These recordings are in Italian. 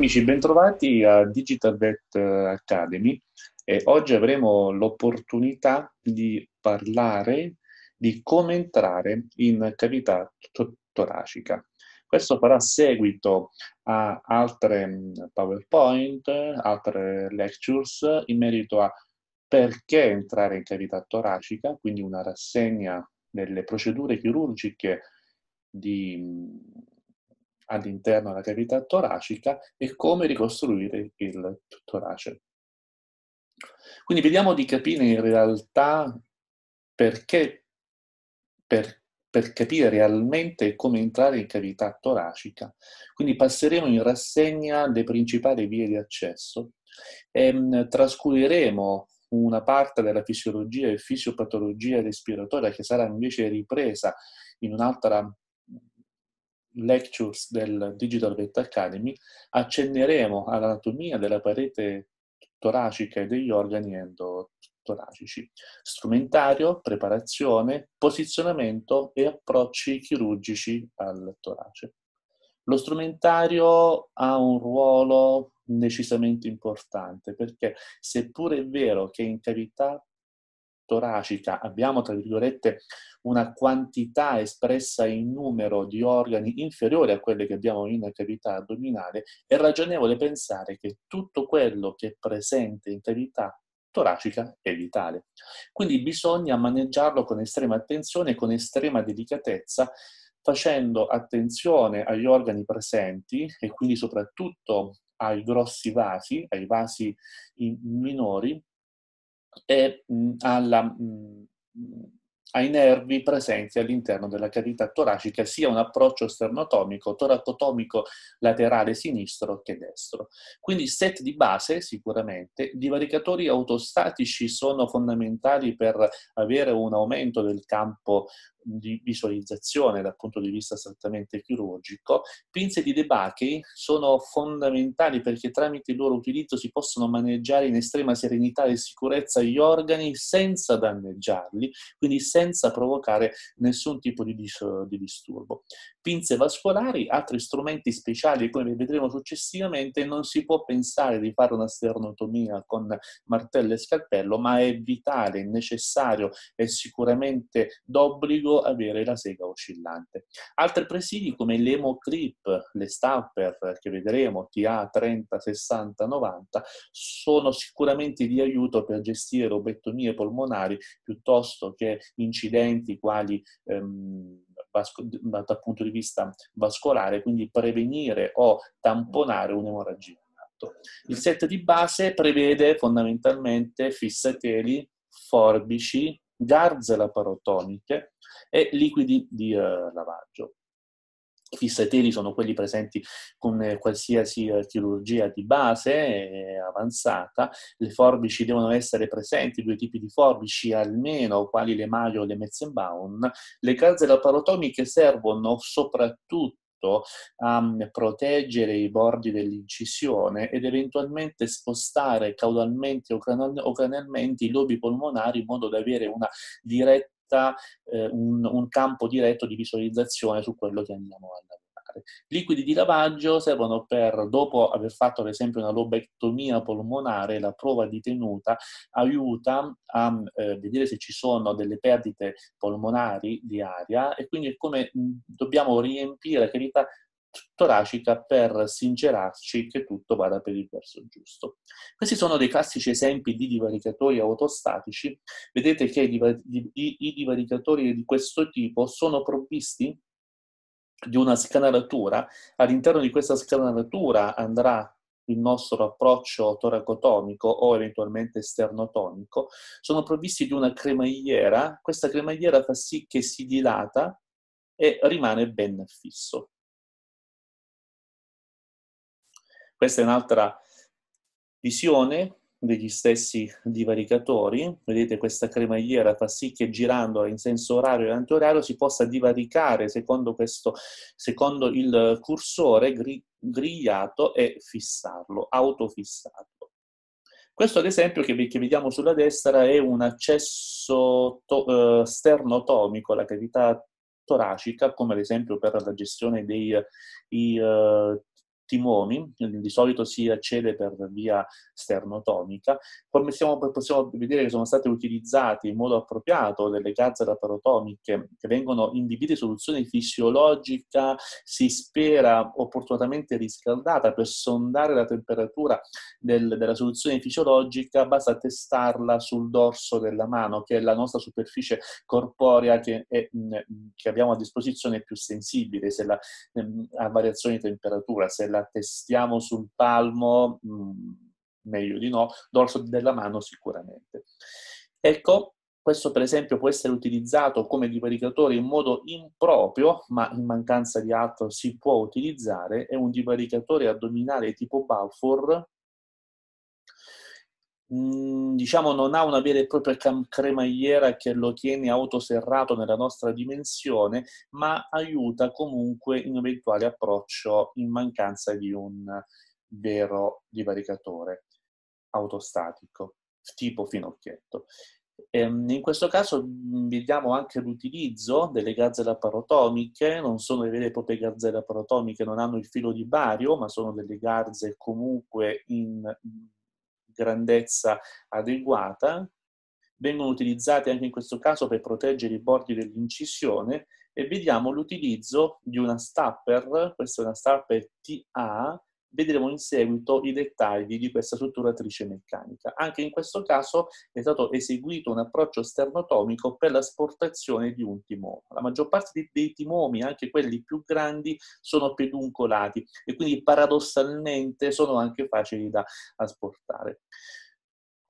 Amici, bentrovati a Digital Vet eh, Academy. E oggi avremo l'opportunità di parlare di come entrare in cavità toracica. Questo farà seguito a altre mm, PowerPoint, altre lectures in merito a perché entrare in cavità toracica, quindi una rassegna delle procedure chirurgiche di mm, all'interno della cavità toracica e come ricostruire il torace. Quindi vediamo di capire in realtà perché, per, per capire realmente come entrare in cavità toracica. Quindi passeremo in rassegna le principali vie di accesso e ehm, trascureremo una parte della fisiologia e fisiopatologia respiratoria che sarà invece ripresa in un'altra lectures del Digital Vet Academy accenneremo all'anatomia della parete toracica e degli organi endotoracici, strumentario, preparazione, posizionamento e approcci chirurgici al torace. Lo strumentario ha un ruolo decisamente importante perché seppure è vero che in cavità toracica abbiamo, tra virgolette, una quantità espressa in numero di organi inferiore a quelle che abbiamo in cavità addominale, è ragionevole pensare che tutto quello che è presente in cavità toracica è vitale. Quindi bisogna maneggiarlo con estrema attenzione, e con estrema delicatezza, facendo attenzione agli organi presenti e quindi soprattutto ai grossi vasi, ai vasi minori, e mm, alla, mh, mm, ai nervi presenti all'interno della cavità toracica sia un approccio sternotomico, toracotomico laterale sinistro che destro. Quindi set di base sicuramente, divaricatori autostatici sono fondamentali per avere un aumento del campo di visualizzazione dal punto di vista strettamente chirurgico, pinze di Debakey sono fondamentali perché tramite il loro utilizzo si possono maneggiare in estrema serenità e sicurezza gli organi senza danneggiarli, quindi senza provocare nessun tipo di, dis- di disturbo pinze vascolari, altri strumenti speciali come vedremo successivamente, non si può pensare di fare una sternotomia con martello e scalpello, ma è vitale, necessario e sicuramente d'obbligo avere la sega oscillante. Altri presidi come l'Hemocrip, le Stapper che vedremo, TA 30, 60, 90, sono sicuramente di aiuto per gestire obettomie polmonari piuttosto che incidenti quali ehm, vasco- dal punto di vista vascolare, quindi prevenire o tamponare un'emorragia. Il set di base prevede fondamentalmente fissateli, forbici, garze laparotoniche e liquidi di uh, lavaggio fissateri sono quelli presenti con eh, qualsiasi eh, chirurgia di base eh, avanzata, le forbici devono essere presenti, due tipi di forbici almeno, quali le Maio o le Metzenbaum, le calze laparotomiche servono soprattutto a mm, proteggere i bordi dell'incisione ed eventualmente spostare caudalmente o cranialmente i lobi polmonari in modo da avere una diretta diventa eh, un, un, campo diretto di visualizzazione su quello che andiamo a lavorare. Liquidi di lavaggio servono per, dopo aver fatto ad esempio una lobectomia polmonare, la prova di tenuta aiuta a eh, vedere se ci sono delle perdite polmonari di aria e quindi è come mm, dobbiamo riempire, la che toracica per sincerarci che tutto vada per il verso giusto. Questi sono dei classici esempi di divaricatori autostatici. Vedete che i divaricatori di questo tipo sono provvisti di una scanalatura. All'interno di questa scanalatura andrà il nostro approccio toracotonico o eventualmente sternotonico, sono provvisti di una cremagliera. Questa cremagliera fa sì che si dilata e rimane ben fisso. Questa è un'altra visione degli stessi divaricatori. Vedete questa cremagliera fa sì che girando in senso orario e antiorario si possa divaricare secondo, questo, secondo il cursore gri, grigliato e fissarlo, autofissarlo. Questo ad esempio che, vediamo sulla destra è un accesso to, eh, sternotomico alla cavità toracica, come ad esempio per la gestione dei i, eh, timoni, di solito si accede per via sternotomica, come siamo, possiamo vedere che sono state utilizzate in modo appropriato delle gazze laparotomiche che vengono inibite soluzione fisiologica, si spera opportunamente riscaldata per sondare la temperatura del, della soluzione fisiologica, basta testarla sul dorso della mano, che è la nostra superficie corporea che, è, che abbiamo a disposizione più sensibile se la, ehm, a variazioni di temperatura, se la la testiamo sul palmo, mm, meglio di no, dorso della mano sicuramente. Ecco, questo per esempio può essere utilizzato come divaricatore in modo improprio, ma in mancanza di altro si può utilizzare, è un divaricatore addominale tipo Balfour, mh, mm, diciamo non ha una vera e propria cremagliera che lo tiene autoserrato nella nostra dimensione, ma aiuta comunque in un eventuale approccio in mancanza di un vero divaricatore autostatico, tipo finocchietto. Ehm, in questo caso mm, vediamo anche l'utilizzo delle gazzelle parotomiche, non sono le vere e proprie gazzelle parotomiche, non hanno il filo di bario, ma sono delle garze comunque in grandezza adeguata, vengono utilizzate anche in questo caso per proteggere i bordi dell'incisione e vediamo l'utilizzo di una stapper, questa è una stapper TA vedremo in seguito i dettagli di questa strutturatrice meccanica. Anche in questo caso è stato eseguito un approccio sternotomico per l'asportazione di un timone. La maggior parte dei timomi, anche quelli più grandi, sono peduncolati e quindi paradossalmente sono anche facili da asportare.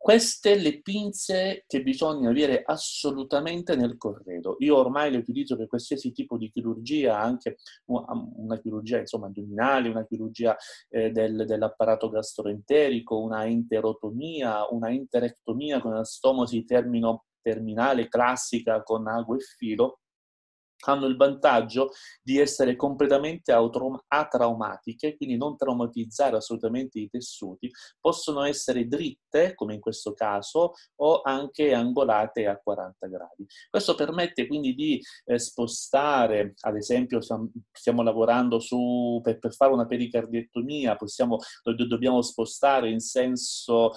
Queste le pinze che bisogna avere assolutamente nel corredo. Io ormai le utilizzo per qualsiasi tipo di chirurgia, anche una chirurgia insomma, addominale, una chirurgia eh, del, dell'apparato gastroenterico, una enterotomia, una enterectomia con anastomosi termino, terminale classica con ago e filo hanno il vantaggio di essere completamente atraumatiche, quindi non traumatizzare assolutamente i tessuti, possono essere dritte, come in questo caso, o anche angolate a 40 gradi. Questo permette quindi di eh, spostare, ad esempio stiamo, lavorando su, per, per, fare una pericardiettomia, possiamo, dobbiamo spostare in senso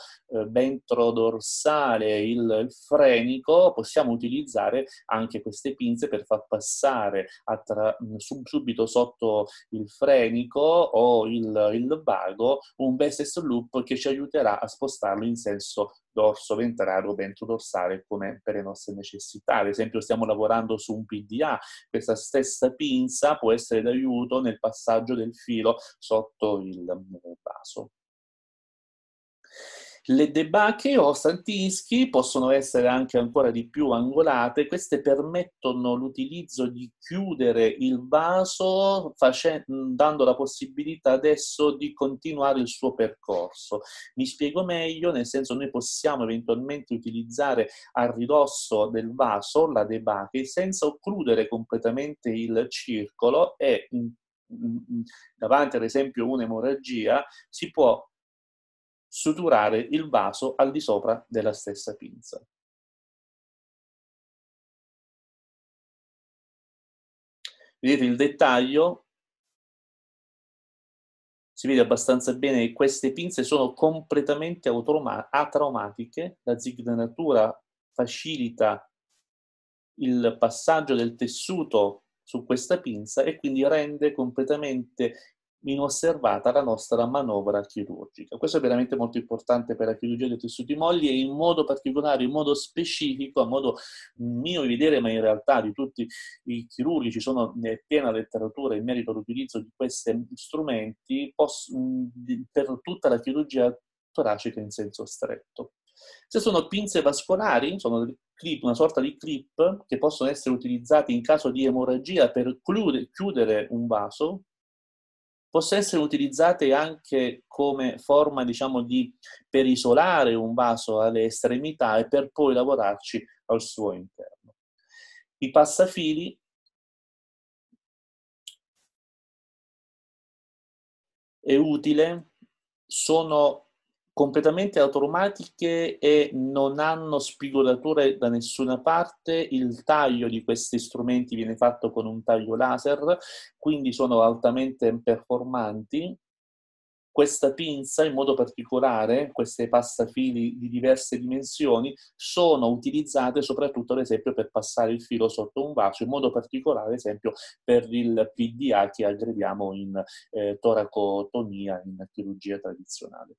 ventrodorsale eh, il frenico, possiamo utilizzare anche queste pinze per far passare passare tra, sub, subito sotto il frenico o il, il vago un bassest loop che ci aiuterà a spostarlo in senso dorso ventrale o ventro dorsale come per le nostre necessità. Ad esempio stiamo lavorando su un PDA, questa stessa pinza può essere d'aiuto nel passaggio del filo sotto il vaso. Le debache o santischi possono essere anche ancora di più angolate, queste permettono l'utilizzo di chiudere il vaso face- dando la possibilità adesso di continuare il suo percorso. Mi spiego meglio, nel senso noi possiamo eventualmente utilizzare a ridosso del vaso la debache senza occludere completamente il circolo e mm, mm, mm, davanti ad esempio un'emorragia, si può suturare il vaso al di sopra della stessa pinza. Vedete il dettaglio? Si vede abbastanza bene che queste pinze sono completamente atraumatiche, la zigranatura facilita il passaggio del tessuto su questa pinza e quindi rende completamente inosservata la nostra manovra chirurgica. Questo è veramente molto importante per la chirurgia dei tessuti molli e in modo particolare, in modo specifico, a modo mio di vedere, ma in realtà di tutti i chirurghi, ci sono eh, piena letteratura in merito all'utilizzo di questi strumenti posso, per tutta la chirurgia toracica in senso stretto. Se sono pinze vascolari, sono clip, una sorta di clip che possono essere utilizzati in caso di emorragia per chiudere un vaso, possa essere utilizzate anche come forma, diciamo, di, per isolare un vaso alle estremità e per poi lavorarci al suo interno. I passafili è utile, sono completamente automatiche e non hanno spigolature da nessuna parte, il taglio di questi strumenti viene fatto con un taglio laser, quindi sono altamente performanti. Questa pinza, in modo particolare, queste passafili di diverse dimensioni, sono utilizzate soprattutto, ad esempio, per passare il filo sotto un vaso, in modo particolare, ad esempio, per il PDA che aggrediamo in eh, toracotomia, in chirurgia tradizionale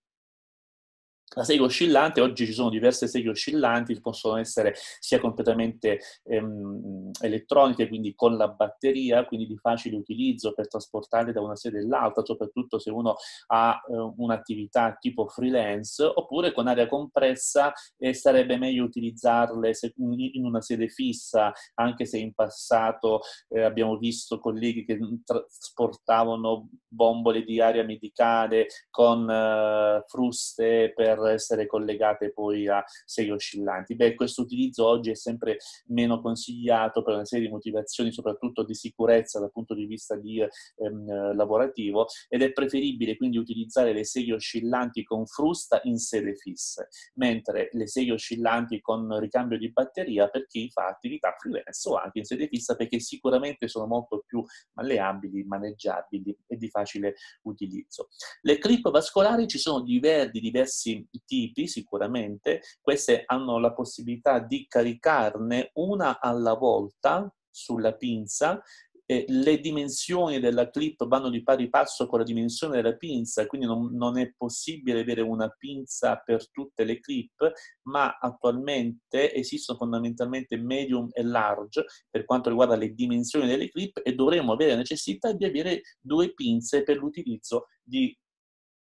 la sega oscillante, oggi ci sono diverse seghe oscillanti possono essere sia completamente ehm, elettroniche, quindi con la batteria, quindi di facile utilizzo per trasportarle da una sede all'altra, soprattutto se uno ha eh, un'attività tipo freelance, oppure con aria compressa eh, sarebbe meglio utilizzarle se, in una sede fissa, anche se in passato eh, abbiamo visto colleghi che trasportavano bombole di aria medicale con eh, fruste per essere collegate poi a sei oscillanti. Beh, questo utilizzo oggi è sempre meno consigliato per una serie di motivazioni, soprattutto di sicurezza dal punto di vista di, ehm, lavorativo, ed è preferibile quindi utilizzare le sei oscillanti con frusta in sede fisse, mentre le sei oscillanti con ricambio di batteria per chi fa attività freelance o anche in sede fissa, perché sicuramente sono molto più malleabili, maneggiabili e di facile utilizzo. Le clip vascolari ci sono diversi, diversi tipi sicuramente, queste hanno la possibilità di caricarne una alla volta sulla pinza eh, le dimensioni della clip vanno di pari passo con la dimensione della pinza, quindi non, non, è possibile avere una pinza per tutte le clip, ma attualmente esistono fondamentalmente medium e large per quanto riguarda le dimensioni delle clip e dovremmo avere necessità di avere due pinze per l'utilizzo di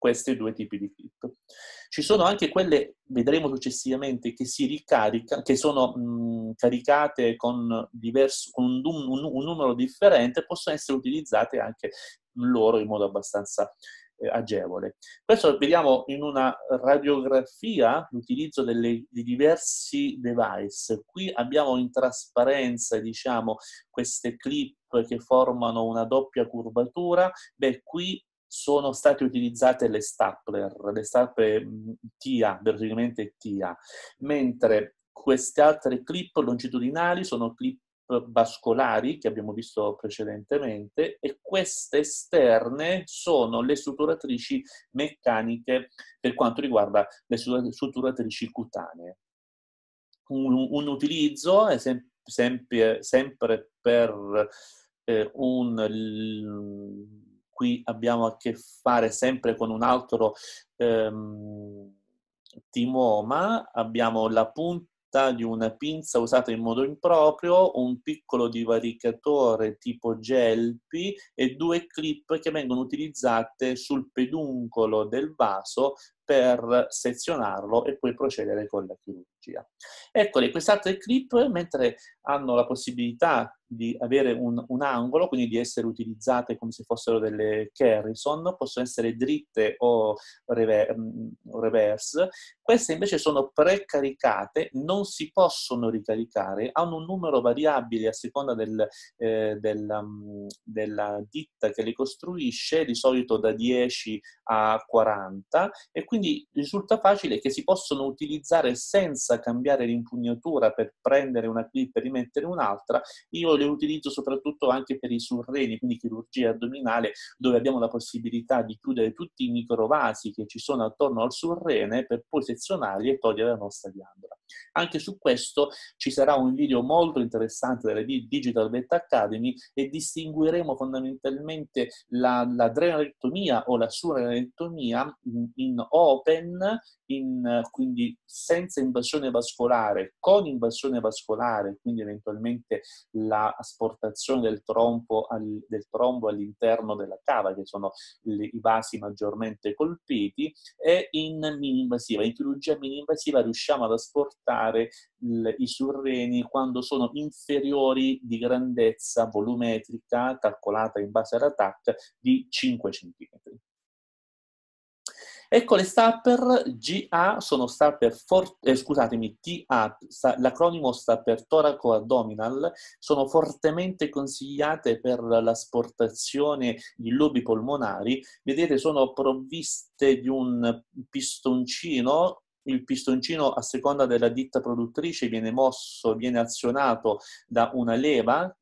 questi due tipi di clip. Ci sono anche quelle, vedremo successivamente, che si ricarica, che sono mh, mm, caricate con, diverso, con un, un, un, numero differente, possono essere utilizzate anche loro in modo abbastanza eh, agevole. Questo vediamo in una radiografia l'utilizzo di diversi device. Qui abbiamo in trasparenza, diciamo, queste clip che formano una doppia curvatura, beh, qui sono state utilizzate le stapler, le stapler TIA, verticalmente TIA, mentre queste altre clip longitudinali sono clip vascolari che abbiamo visto precedentemente e queste esterne sono le suturatrici meccaniche per quanto riguarda le suturatrici cutanee. Un, un utilizzo, esempio, sempre, sempre per eh, un qui abbiamo a che fare sempre con un altro ehm, timoma, abbiamo la punta di una pinza usata in modo improprio, un piccolo divaricatore tipo gelpi e due clip che vengono utilizzate sul peduncolo del vaso per sezionarlo e poi procedere con la chiusura tecnologia. Eccole, altre clip, mentre hanno la possibilità di avere un, un, angolo, quindi di essere utilizzate come se fossero delle Carrison, possono essere dritte o rever, mm, reverse. Queste invece sono precaricate, non si possono ricaricare, hanno un numero variabile a seconda del, eh, della, mm, della ditta che le costruisce, di solito da 10 a 40, e quindi risulta facile che si possono utilizzare senza basta cambiare l'impugnatura per prendere una clip e rimettere un'altra, io le utilizzo soprattutto anche per i surreni, quindi chirurgia addominale, dove abbiamo la possibilità di chiudere tutti i microvasi che ci sono attorno al surrene per poi sezionarli e togliere la nostra ghiandola. Anche su questo ci sarà un video molto interessante della Digital Beta Academy e distingueremo fondamentalmente la, la o la surenalectomia mm, in open, in, quindi senza invasione vascolare, con invasione vascolare, quindi eventualmente la asportazione del trombo, al, del trombo all'interno della cava, che sono le, i vasi maggiormente colpiti, e in mini-invasiva. In chirurgia mini-invasiva riusciamo ad asportare accettare il, i surreni quando sono inferiori di grandezza volumetrica, calcolata in base all'attack, di 5 cm. Ecco le stapper GA sono stapper, for, eh, scusatemi, TA, sta, l'acronimo sta per toraco abdominal, sono fortemente consigliate per l'asportazione di lobi polmonari. Vedete, sono provviste di un pistoncino il pistoncino a seconda della ditta produttrice viene mosso, viene azionato da una leva,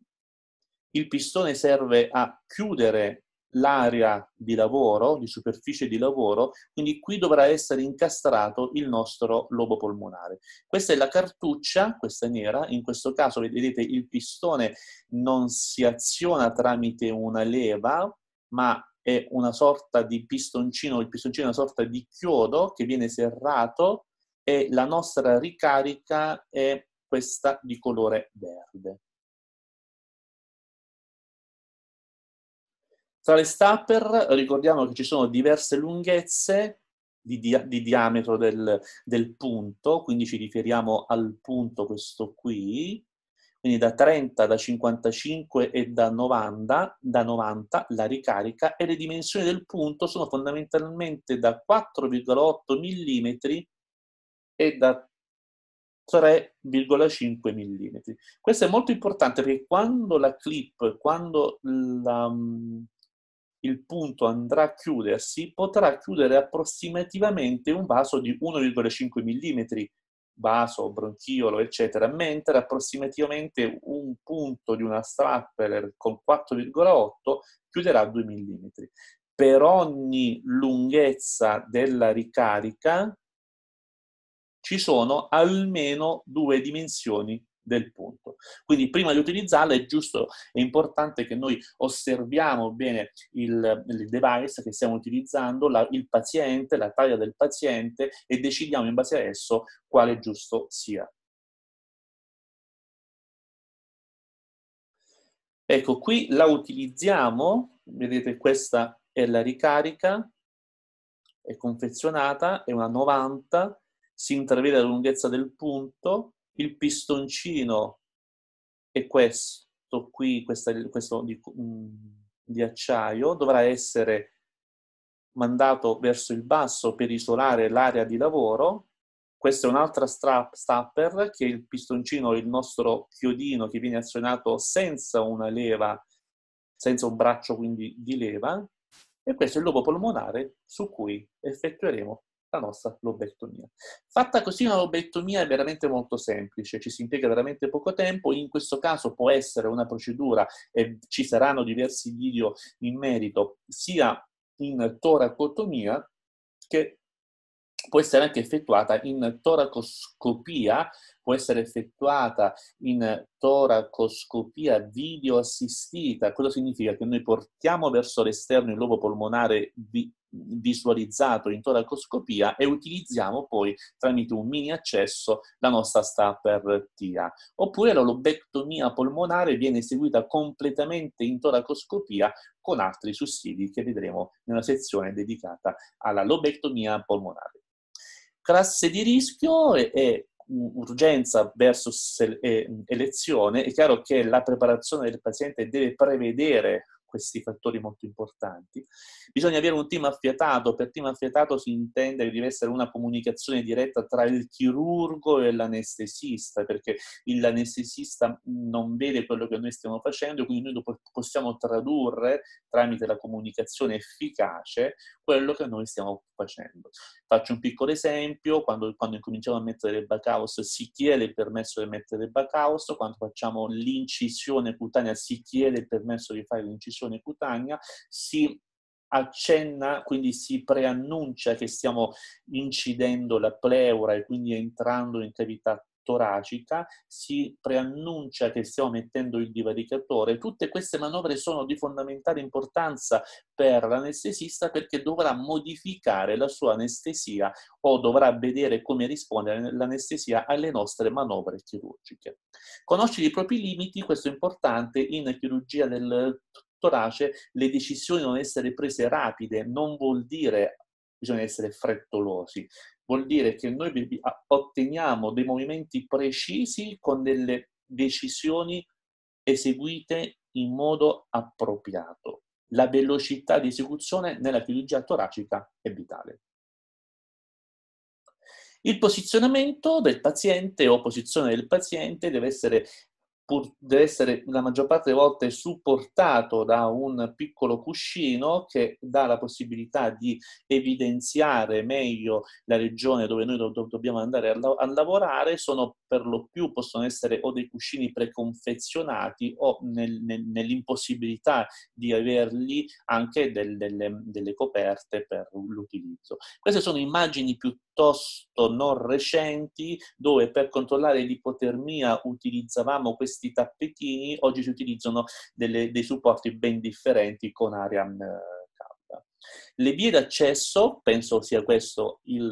il pistone serve a chiudere l'area di lavoro, di superficie di lavoro, quindi qui dovrà essere incastrato il nostro lobo polmonare. Questa è la cartuccia, questa nera, in questo caso vedete il pistone non si aziona tramite una leva, ma è una sorta di pistoncino, il pistoncino è una sorta di chiodo che viene serrato e la nostra ricarica è questa di colore verde. Tra le stapper ricordiamo che ci sono diverse lunghezze di, dia di diametro del, del punto, quindi ci riferiamo al punto questo qui, quindi da 30, da 55 e da 90, da 90 la ricarica e le dimensioni del punto sono fondamentalmente da 4,8 mm e da 3,5 mm. Questo è molto importante perché quando la clip, quando la, mm, il punto andrà a chiudersi, potrà chiudere approssimativamente un vaso di 1,5 mm vaso, bronchiolo, eccetera, mentre approssimativamente un punto di una strappeler con 4,8 chiuderà 2 mm. Per ogni lunghezza della ricarica ci sono almeno due dimensioni del punto. Quindi prima di utilizzarla è giusto e importante che noi osserviamo bene il, il device che stiamo utilizzando, la, il paziente, la taglia del paziente e decidiamo in base a esso quale giusto sia. Ecco, qui la utilizziamo, vedete questa è la ricarica, è confezionata, è una 90, si intravede la lunghezza del punto, il pistoncino è questo qui, questa, questo di, mm, di acciaio, dovrà essere mandato verso il basso per isolare l'area di lavoro. Questa è un'altra strap, stapper che è il pistoncino, il nostro chiodino che viene azionato senza una leva, senza un braccio quindi di leva. E questo è il lobo polmonare su cui effettueremo la nostra lobectomia. Fatta così una lobectomia è veramente molto semplice, ci si impiega veramente poco tempo, in questo caso può essere una procedura e ci saranno diversi video in merito, sia in toracotomia che può essere anche effettuata in toracoscopia, può essere effettuata in toracoscopia video assistita. Cosa significa? Che noi portiamo verso l'esterno il lobo polmonare di visualizzato in toracoscopia e utilizziamo poi tramite un mini accesso la nostra stapper TIA. Oppure la lobectomia polmonare viene eseguita completamente in toracoscopia con altri sussidi che vedremo nella sezione dedicata alla lobectomia polmonare. Classe di rischio è mm, urgenza versus mm, elezione, è chiaro che la preparazione del paziente deve prevedere questi fattori molto importanti. Bisogna avere un team affiatato, per team affiatato si intende che deve essere una comunicazione diretta tra il chirurgo e l'anestesista, perché l'anestesista non vede quello che noi stiamo facendo, quindi noi possiamo tradurre tramite la comunicazione efficace quello che noi stiamo facendo. Faccio un piccolo esempio, quando, quando incominciamo a mettere il backhouse si chiede il permesso di mettere il backhouse, quando facciamo l'incisione cutanea si chiede il permesso di fare l'incisione lesione cutanea, si accenna, quindi si preannuncia che stiamo incidendo la pleura e quindi entrando in cavità toracica, si preannuncia che stiamo mettendo il divaricatore. Tutte queste manovre sono di fondamentale importanza per l'anestesista perché dovrà modificare la sua anestesia o dovrà vedere come risponde l'anestesia alle nostre manovre chirurgiche. Conoscere i propri limiti, questo è importante in chirurgia del torace, le decisioni devono essere prese rapide, non vuol dire bisogna essere frettolosi, vuol dire che noi otteniamo dei movimenti precisi con delle decisioni eseguite in modo appropriato. La velocità di esecuzione nella chirurgia toracica è vitale. Il posizionamento del paziente o posizione del paziente deve essere pur deve essere la maggior parte delle volte supportato da un piccolo cuscino che dà la possibilità di evidenziare meglio la regione dove noi do- dobbiamo andare a, a lavorare, sono per lo più possono essere o dei cuscini preconfezionati o nel, nel, nell'impossibilità di averli anche del, delle, delle coperte per l'utilizzo. Queste sono immagini piuttosto non recenti dove per controllare l'ipotermia utilizzavamo questi questi tappetini, oggi si utilizzano delle, dei supporti ben differenti con Arian K. Mm, Le vie d'accesso, penso sia questo il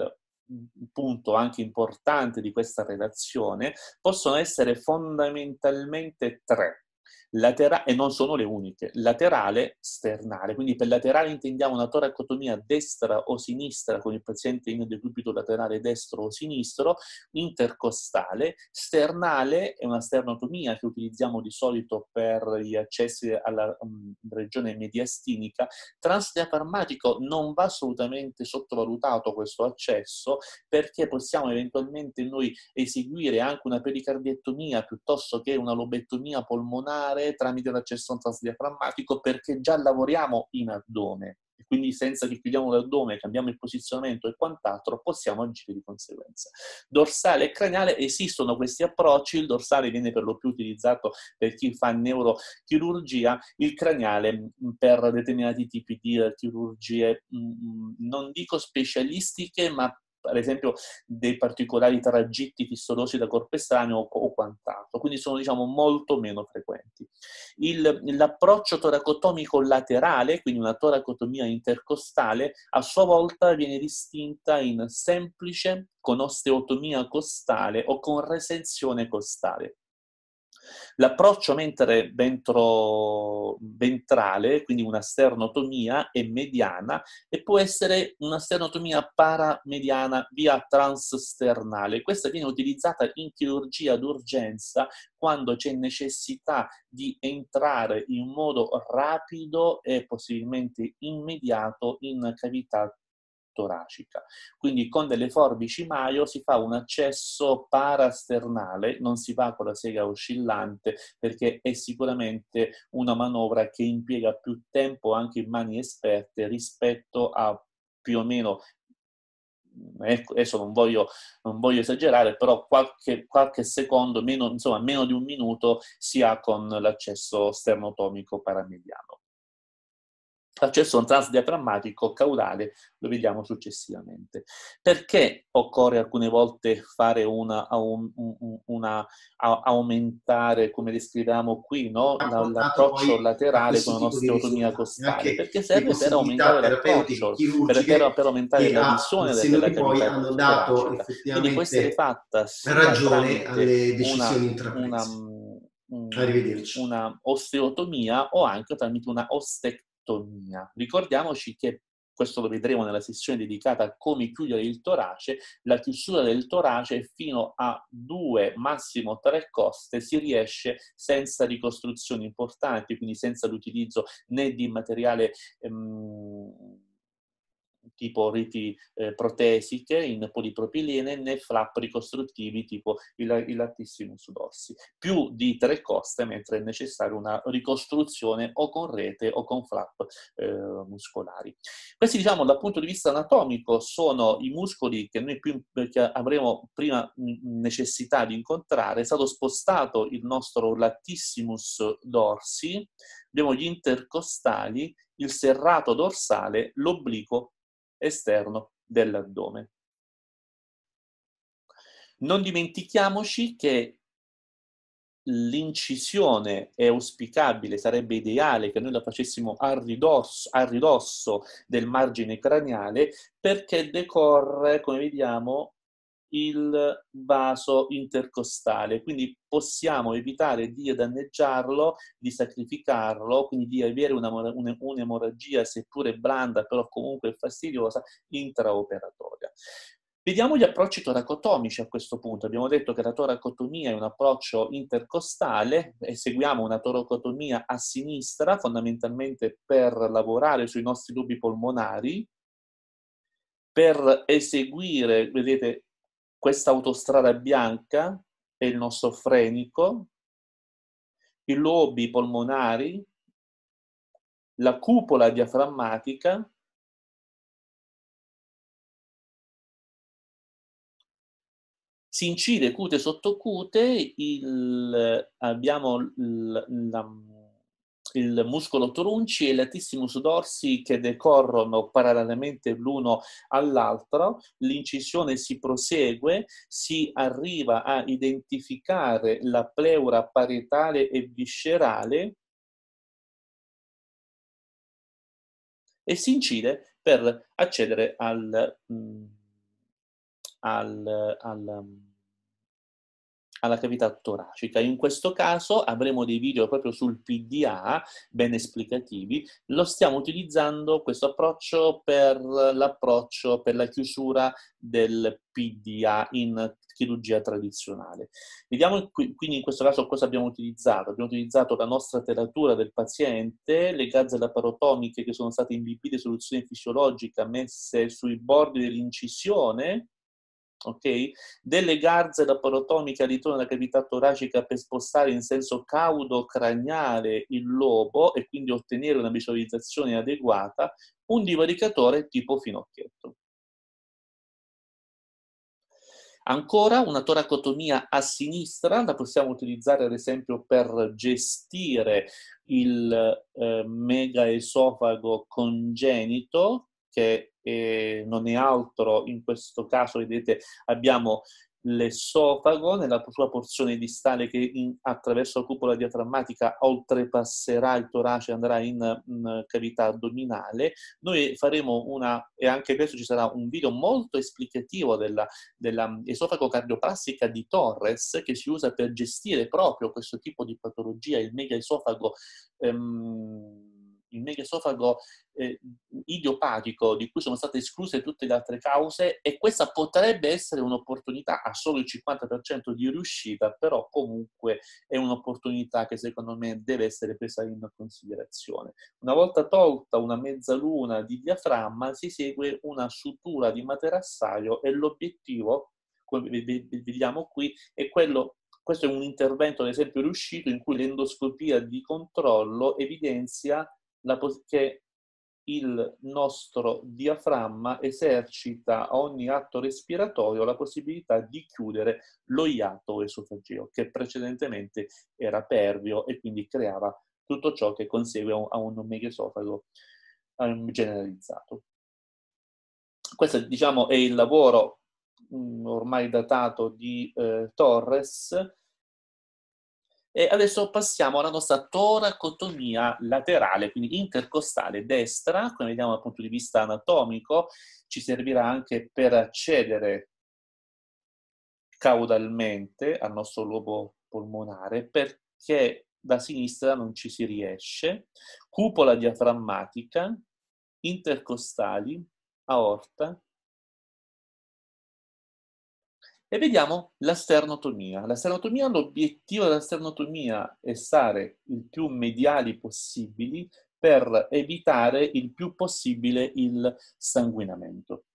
mm, punto anche importante di questa relazione, possono essere fondamentalmente tre. Latera- e non sono le uniche, laterale sternale. Quindi per laterale intendiamo una toracotomia destra o sinistra con il paziente in decúbito laterale destro o sinistro, intercostale, sternale è una sternotomia che utilizziamo di solito per gli accessi alla um, regione mediastinica, transdiaframmatico non va assolutamente sottovalutato questo accesso perché possiamo eventualmente noi eseguire anche una pericardiettomia piuttosto che una lobettomia polmonare fare tramite l'accesso a un transdiaframmatico perché già lavoriamo in addome e quindi senza che chiudiamo l'addome, cambiamo il posizionamento e quant'altro, possiamo agire di conseguenza. Dorsale e craniale esistono questi approcci, il dorsale viene per lo più utilizzato per chi fa neurochirurgia, il craniale mm, per determinati tipi di eh, chirurgie, mm, mm, non dico specialistiche, ma ad esempio dei particolari tragitti fissolosi da corpo estraneo o, o quant'altro, quindi sono diciamo molto meno frequenti. Il, l'approccio toracotomico laterale, quindi una toracotomia intercostale, a sua volta viene distinta in semplice, con osteotomia costale o con resenzione costale. L'approccio mentre ventro, ventrale, quindi una sternotomia, è mediana e può essere una sternotomia paramediana via transsternale. Questa viene utilizzata in chirurgia d'urgenza quando c'è necessità di entrare in modo rapido e possibilmente immediato in cavità toracica. Quindi con delle forbici Maio si fa un accesso parasternale, non si va con la sega oscillante perché è sicuramente una manovra che impiega più tempo anche in mani esperte rispetto a più o meno ecco, adesso non voglio, non voglio, esagerare, però qualche, qualche secondo, meno, insomma meno di un minuto, si ha con l'accesso sternotomico paramediano. L'accesso a un trans diaframmatico caudale lo vediamo successivamente. Perché occorre alcune volte fare una, una, una aumentare, come descriviamo qui, no? Ah, l'approccio laterale con la un'osteotomia costale? Perché serve per aumentare l'approccio, per, per, per aumentare la missione della poi hanno Quindi questa è fatta ragione alle decisioni intraprese. Mm, mm, Arrivederci. una osteotomia o anche tramite una oste- anatomia. Ricordiamoci che questo lo vedremo nella sessione dedicata a come chiudere il torace, la chiusura del torace fino a due, massimo tre coste si riesce senza ricostruzioni importanti, quindi senza l'utilizzo né di materiale ehm, tipo reti eh, protesiche in polipropilene né flap ricostruttivi tipo il, il latissimus dorsi. Più di tre coste, mentre è necessaria una ricostruzione o con rete o con flap eh, muscolari. Questi, diciamo, dal punto di vista anatomico sono i muscoli che noi più, che avremo prima mm, necessità di incontrare. È stato spostato il nostro latissimus dorsi, abbiamo gli intercostali, il serrato dorsale, l'obliquo esterno dell'addome. Non dimentichiamoci che l'incisione è auspicabile, sarebbe ideale che noi la facessimo a ridosso, a ridosso del margine craniale perché decorre, come vediamo, il vaso intercostale, quindi possiamo evitare di danneggiarlo, di sacrificarlo, quindi di avere una, una, un'emorragia seppure blanda, però comunque fastidiosa, intraoperatoria. Vediamo gli approcci toracotomici a questo punto. Abbiamo detto che la toracotomia è un approccio intercostale, eseguiamo una toracotomia a sinistra fondamentalmente per lavorare sui nostri tubi polmonari, per eseguire, vedete, questa autostrada bianca è il nostro frenico, i lobi polmonari, la cupola diaframmatica, si incide cute sotto cute, il, abbiamo il, la, il muscolo torunci e il latissimus dorsi che decorrono parallelamente l'uno all'altro, l'incisione si prosegue, si arriva a identificare la pleura parietale e viscerale e si incide per accedere al, mm, al, al mm, alla cavità toracica. In questo caso avremo dei video proprio sul PDA, ben esplicativi. Lo stiamo utilizzando questo approccio per l'approccio per la chiusura del PDA in chirurgia tradizionale. Vediamo quindi in questo caso cosa abbiamo utilizzato. Abbiamo utilizzato la nostra teratura del paziente, le gazze laparotomiche che sono state imbibite soluzione fisiologica messe sui bordi dell'incisione Okay? Delle garze da parotomica ritorno alla cavità toracica per spostare in senso caudo craniale il lobo e quindi ottenere una visualizzazione adeguata, un divaricatore tipo finocchietto. Ancora una toracotomia a sinistra, la possiamo utilizzare ad esempio per gestire il eh, megaesofago congenito che e non è altro, in questo caso vedete abbiamo l'esofago nella sua porzione distale che in, attraverso la cupola diaframmatica oltrepasserà il torace e andrà in, in, mm, cavità addominale. Noi faremo una, e anche questo ci sarà un video molto esplicativo della, della esofago cardioplastica di Torres che si usa per gestire proprio questo tipo di patologia, il mega esofago. Ehm, il meghesofago eh, idiopatico di cui sono state escluse tutte le altre cause e questa potrebbe essere un'opportunità a solo il 50% di riuscita, però comunque è un'opportunità che secondo me deve essere presa in considerazione. Una volta tolta una mezzaluna di diaframma si segue una sutura di materassaio e l'obiettivo, come vediamo qui, è quello questo è un intervento, ad esempio, riuscito in cui l'endoscopia di controllo evidenzia pos- che il nostro diaframma esercita a ogni atto respiratorio la possibilità di chiudere lo iato esofageo, che precedentemente era pervio e quindi creava tutto ciò che consegue a un megaesofago um, generalizzato. Questo diciamo, è il lavoro um, ormai datato di eh, Torres, e adesso passiamo alla nostra toracotomia laterale, quindi intercostale destra, come vediamo dal punto di vista anatomico, ci servirà anche per accedere caudalmente al nostro lobo polmonare perché da sinistra non ci si riesce, cupola diaframmatica, intercostali, aorta, e vediamo la sternotomia. La sternotomia, l'obiettivo della sternotomia è stare il più mediali possibili per evitare il più possibile il sanguinamento.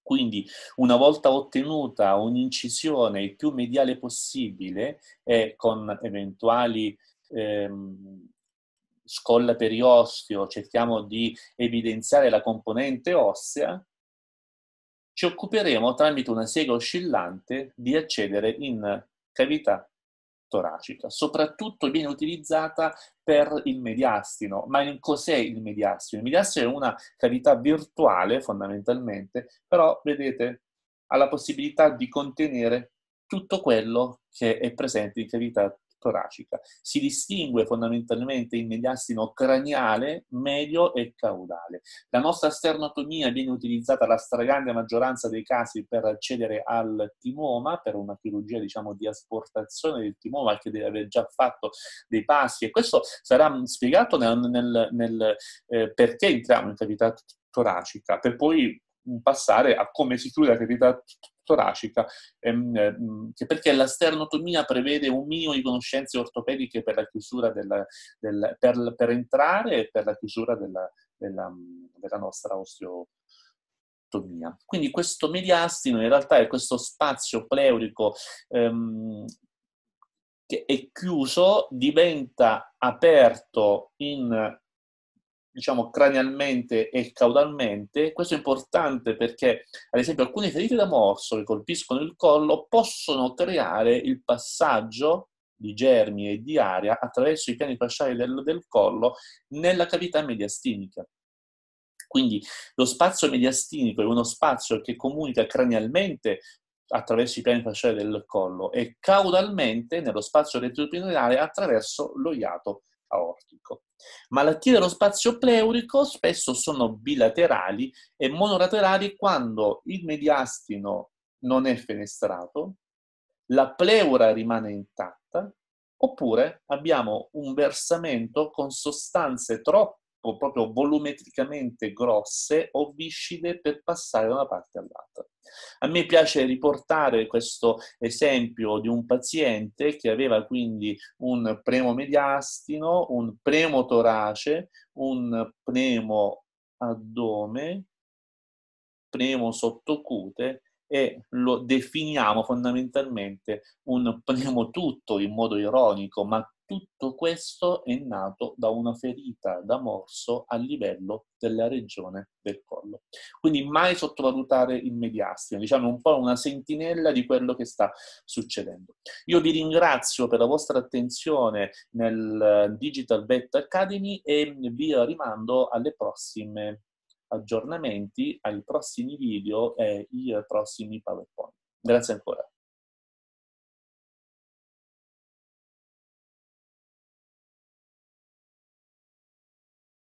Quindi una volta ottenuta un'incisione il più mediale possibile e con eventuali ehm, scolla periosteo cerchiamo di evidenziare la componente ossea, ci occuperemo tramite una sega oscillante di accedere in cavità toracica. Soprattutto viene utilizzata per il mediastino. Ma cos'è il mediastino? Il mediastino è una cavità virtuale fondamentalmente, però vedete ha la possibilità di contenere tutto quello che è presente in cavità toracica. Si distingue fondamentalmente in mediastino craniale, medio e caudale. La nostra sternotomia viene utilizzata la stragrande maggioranza dei casi per accedere al timoma, per una chirurgia diciamo di asportazione del timoma che deve aver già fatto dei passi e questo sarà spiegato nel, nel, nel eh, perché entriamo in cavità toracica, per poi passare a come si chiude la cavità toracica, ehm, ehm perché la sternotomia prevede un minimo di conoscenze ortopediche per la chiusura della, della, per, per, entrare e per la chiusura della, della, della nostra osteotomia. Quindi questo mediastino in realtà è questo spazio pleurico ehm, che è chiuso, diventa aperto in diciamo, cranialmente e caudalmente. Questo è importante perché, ad esempio, alcune ferite da morso che colpiscono il collo possono creare il passaggio di germi e di aria attraverso i piani fasciali del, del collo nella cavità mediastinica. Quindi lo spazio mediastinico è uno spazio che comunica cranialmente attraverso i piani fasciali del collo e caudalmente nello spazio retropinoidale attraverso lo iato aortico. Malattie dello spazio pleurico spesso sono bilaterali e monolaterali quando il mediastino non è fenestrato, la pleura rimane intatta, oppure abbiamo un versamento con sostanze troppo proprio volumetricamente grosse o viscide per passare da una parte all'altra. A me piace riportare questo esempio di un paziente che aveva quindi un premo mediastino, un premo torace, un premo addome, premo sottocute e lo definiamo fondamentalmente un premo tutto in modo ironico, ma tutto questo è nato da una ferita da morso a livello della regione del collo. Quindi mai sottovalutare il mediastino, diciamo un po' una sentinella di quello che sta succedendo. Io vi ringrazio per la vostra attenzione nel eh, Digital Vet Academy e vi rimando alle prossime aggiornamenti, ai prossimi video e ai prossimi PowerPoint. Grazie ancora.